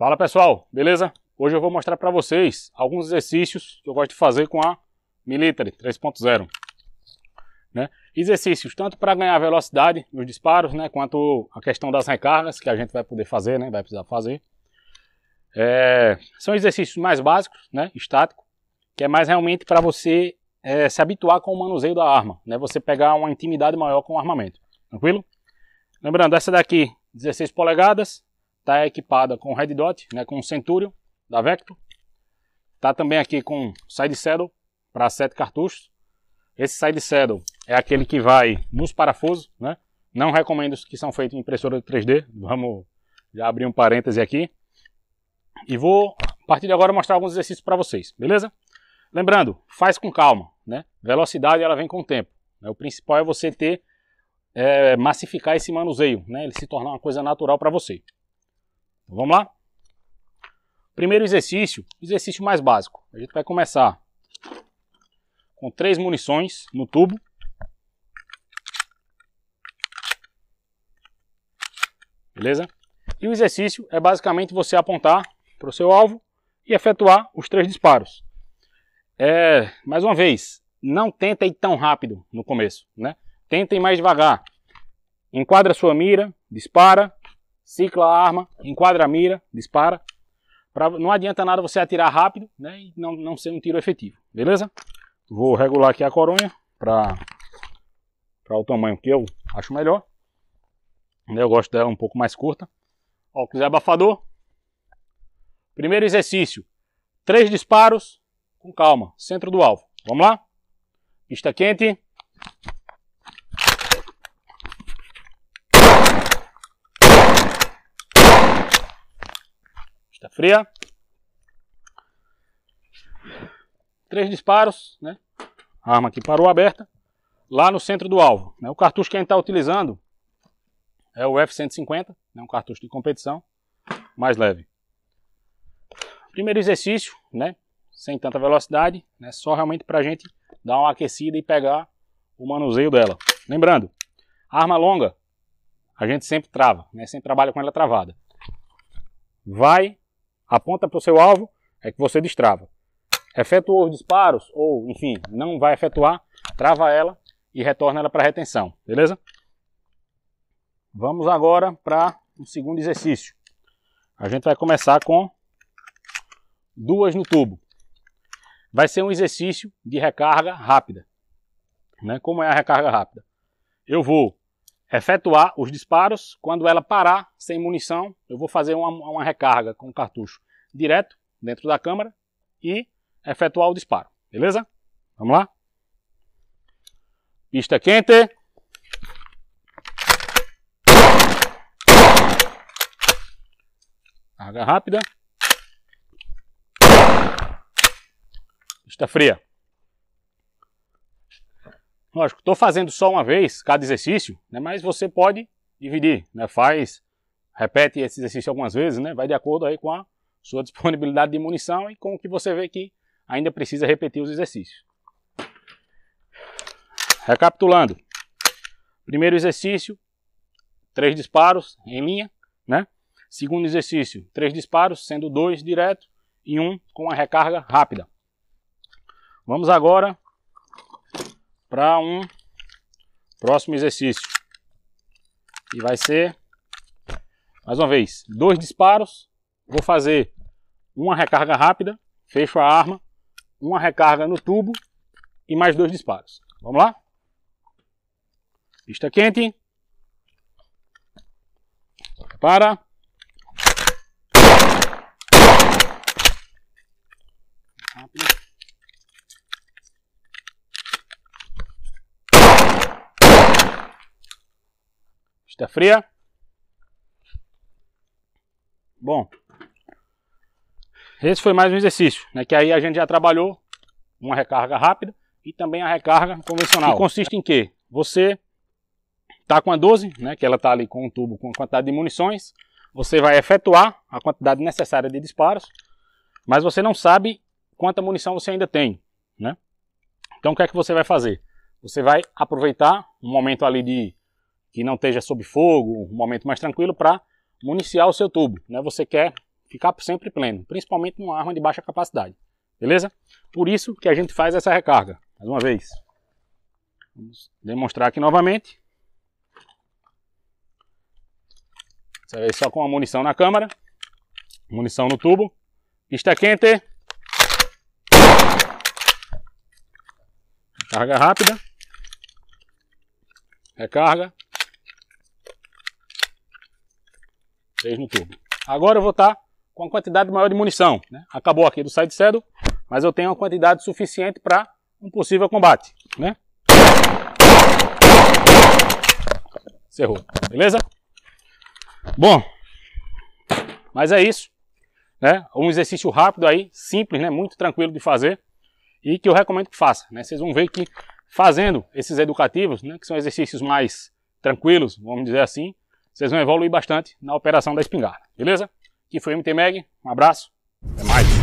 Fala pessoal, beleza? Hoje eu vou mostrar para vocês alguns exercícios que eu gosto de fazer com a Military 3.0. Né? Exercícios tanto para ganhar velocidade nos disparos, né? quanto a questão das recargas que a gente vai poder fazer, né? vai precisar fazer. É... São exercícios mais básicos, né? Estáticos, que é mais realmente para você é, se habituar com o manuseio da arma, né? você pegar uma intimidade maior com o armamento, tranquilo? Lembrando, essa daqui 16 polegadas, Está equipada com Red Dot, né, com o Centurion da Vector. Está também aqui com Side Saddle para sete cartuchos. Esse Side Saddle é aquele que vai nos parafusos, né? Não recomendo os que são feitos em impressora 3D. Vamos já abrir um parêntese aqui. E vou, a partir de agora, mostrar alguns exercícios para vocês, beleza? Lembrando, faz com calma, né? Velocidade ela vem com o tempo. Né? O principal é você ter, é, massificar esse manuseio, né? Ele se tornar uma coisa natural para você. Então, vamos lá? Primeiro exercício, exercício mais básico. A gente vai começar com três munições no tubo. Beleza? E o exercício é basicamente você apontar para o seu alvo e efetuar os três disparos. É, mais uma vez, não tenta ir tão rápido no começo, né? Tenta ir mais devagar. Enquadra sua mira, dispara, cicla a arma, enquadra a mira, dispara. Pra, não adianta nada você atirar rápido né, e não, não ser um tiro efetivo, beleza? Vou regular aqui a coronha para o tamanho que eu acho melhor. Eu gosto dela um pouco mais curta. Ó, quiser abafador. Primeiro exercício. Três disparos com calma, centro do alvo. Vamos lá? Pista quente. Está fria. Três disparos, né? A arma aqui parou aberta, lá no centro do alvo. Né? O cartucho que a gente está utilizando é o F-150, né? um cartucho de competição, mais leve. Primeiro exercício, né? sem tanta velocidade, né? só realmente para a gente dar uma aquecida e pegar o manuseio dela. Lembrando, arma longa, a gente sempre trava, né? sempre trabalha com ela travada. Vai aponta para o seu alvo, é que você destrava. Efetuou os disparos, ou enfim, não vai efetuar, trava ela e retorna ela para a retenção, beleza? Vamos agora para o segundo exercício. A gente vai começar com duas no tubo. Vai ser um exercício de recarga rápida. Né? Como é a recarga rápida? Eu vou efetuar os disparos. Quando ela parar sem munição, eu vou fazer uma, uma recarga com o cartucho direto dentro da câmara e efetuar o disparo. Beleza? Vamos lá? Pista quente. Carga rápida. Pista fria. Lógico, estou fazendo só uma vez cada exercício, né? mas você pode dividir, né? faz, repete esse exercício algumas vezes, né? vai de acordo aí com a sua disponibilidade de munição e com o que você vê que ainda precisa repetir os exercícios. Recapitulando, primeiro exercício, três disparos em linha, né? Segundo exercício, três disparos, sendo dois direto e um com a recarga rápida. Vamos agora para um próximo exercício. E vai ser, mais uma vez, dois disparos. Vou fazer uma recarga rápida, fecho a arma, uma recarga no tubo e mais dois disparos. Vamos lá? Pista quente. Para. Está fria? Bom, esse foi mais um exercício, né, que aí a gente já trabalhou uma recarga rápida e também a recarga convencional. Que consiste em que você está com a 12, né, que ela está ali com um tubo com a quantidade de munições, você vai efetuar a quantidade necessária de disparos, mas você não sabe quanta munição você ainda tem. Né? Então o que é que você vai fazer? Você vai aproveitar um momento ali de que não esteja sob fogo, um momento mais tranquilo para municiar o seu tubo. Né? Você quer ficar sempre pleno, principalmente numa arma de baixa capacidade. Beleza? Por isso que a gente faz essa recarga. Mais uma vez. Vamos demonstrar aqui novamente. Dessa vez é só com a munição na câmara. Munição no tubo. Pista quente. Carga rápida. Recarga. 3 no tubo. Agora eu vou estar tá com a quantidade maior de munição. Né? Acabou aqui do side saddle, mas eu tenho uma quantidade suficiente para um possível combate. Né? Cerrou, beleza? Bom, mas é isso. Né? Um exercício rápido aí, simples, né? muito tranquilo de fazer e que eu recomendo que faça. Né? Vocês vão ver que fazendo esses educativos, né, que são exercícios mais tranquilos, vamos dizer assim, vocês vão evoluir bastante na operação da espingarda, beleza? Aqui foi o MT Mag, um abraço, até mais!